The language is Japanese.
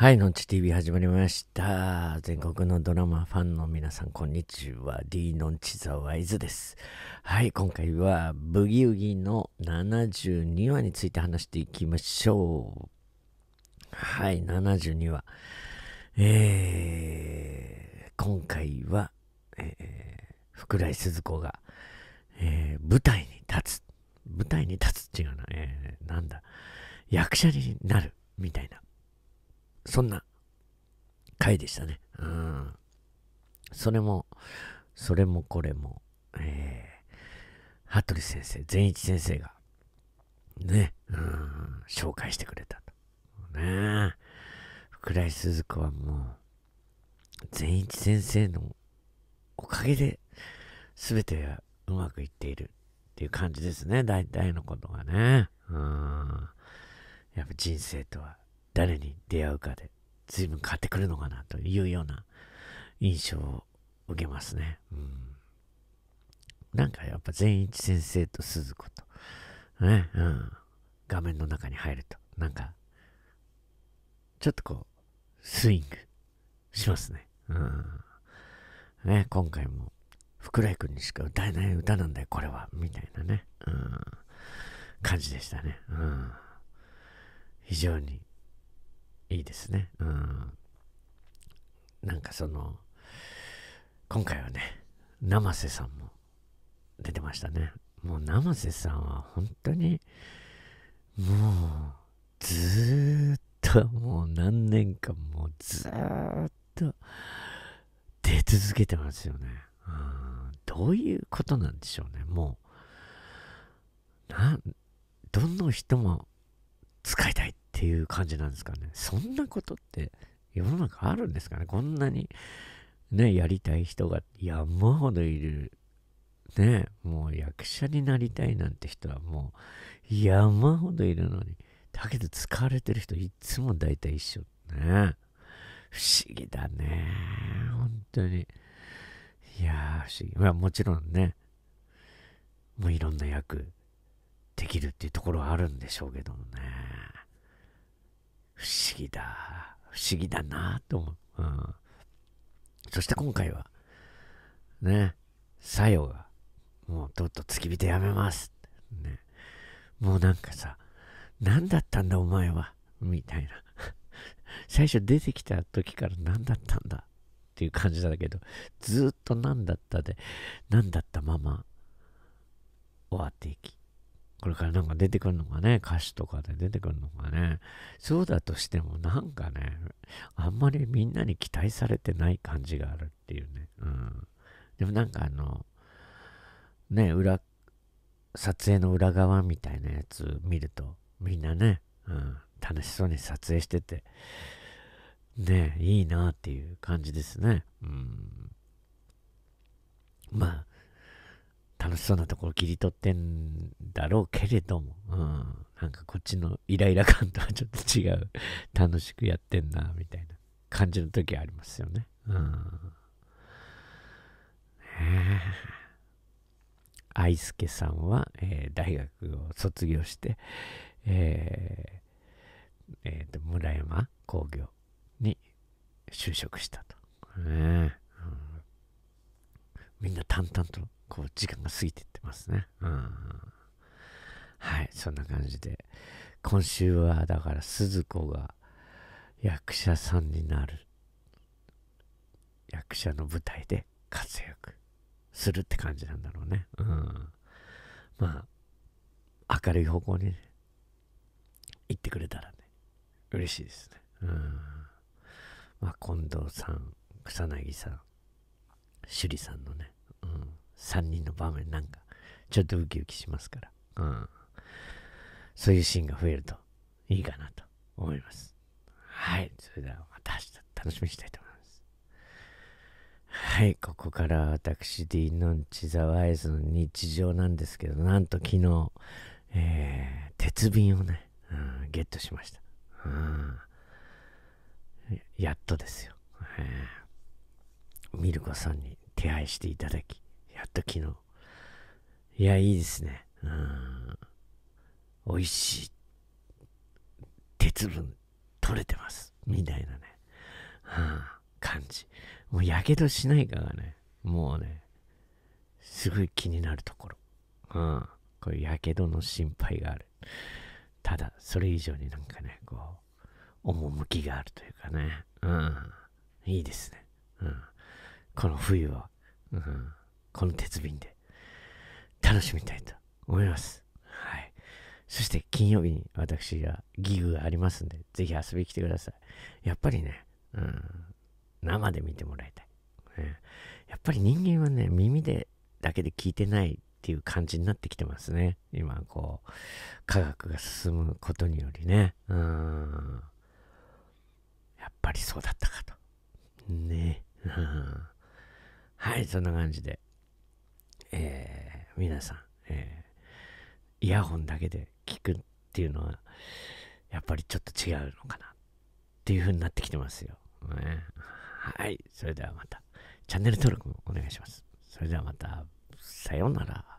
はい、のんち TV 始まりました。全国のドラマファンの皆さん、こんにちは。D のんちザワイズです。はい、今回はブギウギの72話について話していきましょう。はい、72話。えー、今回は、えー、福来鈴子が、えー、舞台に立つ。舞台に立つっていうのは、えー、なんだ。役者になる。そんな回でしたね。うん。それも、それもこれも、えー、服部先生、善一先生が、ね、うん、紹介してくれたと。ね福来鈴子はもう、善一先生のおかげで、全てがうまくいっているっていう感じですね、大体のことがね。うん。やっぱ人生とは誰に出会うかで随分変わってくるのかなというような印象を受けますね。うん、なんかやっぱ善一先生と鈴子と、ね、うん、画面の中に入ると、なんか、ちょっとこう、スイングしますね。うん、ね今回も、福来君にしか歌えない歌なんだよ、これは、みたいなね、うん、感じでしたね。うん、非常にいいですね。うん。なんかその、今回はね、生瀬さんも出てましたね。もう生瀬さんは本当に、もう、ずっと、もう何年間もうずっと出続けてますよね。うん。どういうことなんでしょうね。もう、な、どの人も使いたいっていう感じなんですかね。そんなことって世の中あるんですかね。こんなにね、やりたい人が山ほどいる。ね、もう役者になりたいなんて人はもう山ほどいるのに。だけど使われてる人いつも大体一緒。ね。不思議だね。本当に。いやー不思議。まあもちろんね、もういろんな役できるっていうところはあるんでしょうけどもね。不思議だ。不思議だなと思う。うん。そして今回は、ね、さよが、もうとっと付き人やめます。ね。もうなんかさ、何だったんだお前は。みたいな。最初出てきた時から何だったんだっていう感じだけど、ずっと何だったで、何だったまま終わっていき。これからなんか出てくるのがね、歌詞とかで出てくるのがね、そうだとしてもなんかね、あんまりみんなに期待されてない感じがあるっていうね。うん。でもなんかあの、ね、裏、撮影の裏側みたいなやつ見ると、みんなね、うん、楽しそうに撮影してて、ね、いいなっていう感じですね。うん。まあ、しそうなところ切り取ってんだろうけれども、うん、なんかこっちのイライラ感とはちょっと違う、楽しくやってんな、みたいな感じの時ありますよね。うん。ね愛介さんは、えー、大学を卒業して、えーえーと、村山工業に就職したと。ね、みんな淡々とこう、時間が過ぎていってますね。うん。はい、そんな感じで。今週は、だから、鈴子が役者さんになる。役者の舞台で活躍するって感じなんだろうね。うん。まあ、明るい方向にね、行ってくれたらね、嬉しいですね。うん。まあ、近藤さん、草薙さん、趣里さんのね、3人の場面なんか、ちょっとウキウキしますから、うん。そういうシーンが増えるといいかなと思います。はい。それではまた明日楽しみにしたいと思います。はい。ここから私 D のんちザワイズの日常なんですけど、なんと昨日、えー、鉄瓶をね、うん、ゲットしました。うん、やっとですよ。えー、ミルコさんに手配していただき、っと昨日。いや、いいですね。うん。美味しい。鉄分取れてます。みたいなね。うん、感じ。もう、やけどしないかがね、もうね、すごい気になるところ。うん。これ、やけどの心配がある。ただ、それ以上になんかね、こう、趣があるというかね。うん。いいですね。うん。この冬は。うん。この鉄瓶で楽しみたいと思います。はい。そして金曜日に私がギグがありますんで、ぜひ遊びに来てください。やっぱりね、うん、生で見てもらいたい。ね、やっぱり人間はね、耳でだけで聞いてないっていう感じになってきてますね。今、こう、科学が進むことによりね。うん。やっぱりそうだったかと。ね。はい、そんな感じで。えー、皆さん、えー、イヤホンだけで聞くっていうのは、やっぱりちょっと違うのかなっていう風になってきてますよ。ね、はい。それではまた。チャンネル登録もお願いします。それではまた。さようなら。